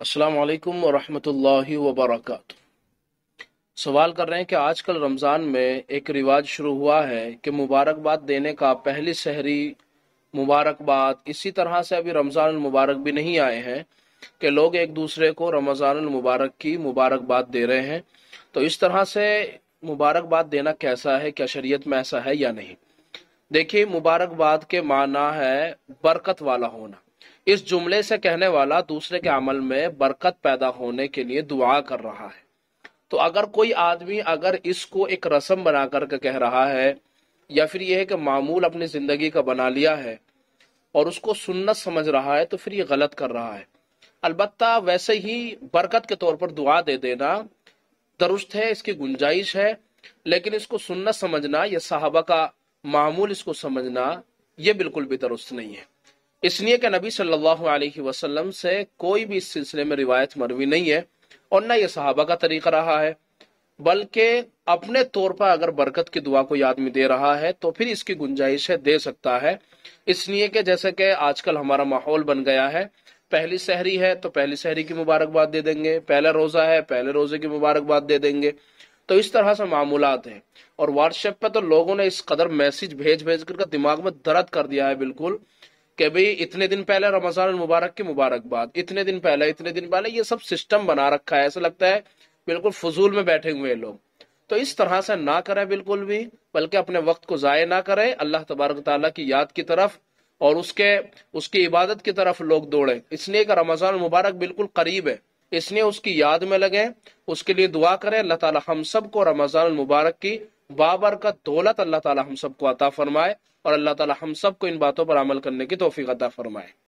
असलकम वरहमतुल्लाहि वबरकत सवाल कर रहे हैं कि आजकल रमज़ान में एक रिवाज शुरू हुआ है कि मुबारकबाद देने का पहली शहरी मुबारकबाद इसी तरह से अभी रमज़ान मुबारक भी नहीं आए हैं कि लोग एक दूसरे को रमज़ान मुबारक की मुबारकबाद दे रहे हैं तो इस तरह से मुबारकबाद देना कैसा है क्या शरीयत में ऐसा है या नहीं देखिए मुबारकबाद के माना है बरकत वाला होना इस जुमले से कहने वाला दूसरे के अमल में बरकत पैदा होने के लिए दुआ कर रहा है तो अगर कोई आदमी अगर इसको एक रस्म बना करके कह रहा है या फिर यह है कि मामूल अपनी ज़िंदगी का बना लिया है और उसको सुन्नत समझ रहा है तो फिर ये गलत कर रहा है अलबत् वैसे ही बरकत के तौर पर दुआ दे देना दुरुस्त है इसकी गुंजाइश है लेकिन इसको सुन्नत समझना या साहबा का मामूल इसको समझना ये बिल्कुल भी दुरुस्त नहीं है इसलिए कि नबी सल्लल्लाहु अलैहि वसल्लम से कोई भी इस सिलसिले में रिवायत मरवी नहीं है और ना ये सहाबा का तरीका रहा है बल्कि अपने तौर पर अगर बरकत की दुआ को आदमी दे रहा है तो फिर इसकी गुंजाइश है दे सकता है इसलिए कि जैसे कि आजकल हमारा माहौल बन गया है पहली सहरी है तो पहली सहरी की मुबारकबाद दे देंगे पहला रोज़ा है पहले रोज़े की मुबारकबाद दे देंगे तो इस तरह से मामूलत हैं और व्हाट्सएप पे तो लोगों ने इस कदर मैसेज भेज भेज करके दिमाग में दर्द कर दिया है बिल्कुल कि भाई इतने दिन पहले रमजान मुबारक की मुबारकबाद इतने दिन पहले इतने दिन पहले ये सब सिस्टम बना रखा है ऐसा लगता है बिल्कुल फजूल में बैठे हुए लोग तो इस तरह से ना करें बिल्कुल भी बल्कि अपने वक्त को ज़ाय ना करें अल्लाह तबारक तला की याद की तरफ और उसके उसकी इबादत की तरफ लोग दौड़े इसलिए कि रमज़ान मुबारक बिल्कुल करीब है इसलिए उसकी याद में लगे उसके लिए दुआ करें अल्लाह ताला हम सब को रमज़ान मुबारक की बाबर का दौलत अल्लाह ताला हम सबको अता फरमाए और अल्लाह ताला हम सबको इन बातों पर अमल करने की तोफ़ी अता फरमाए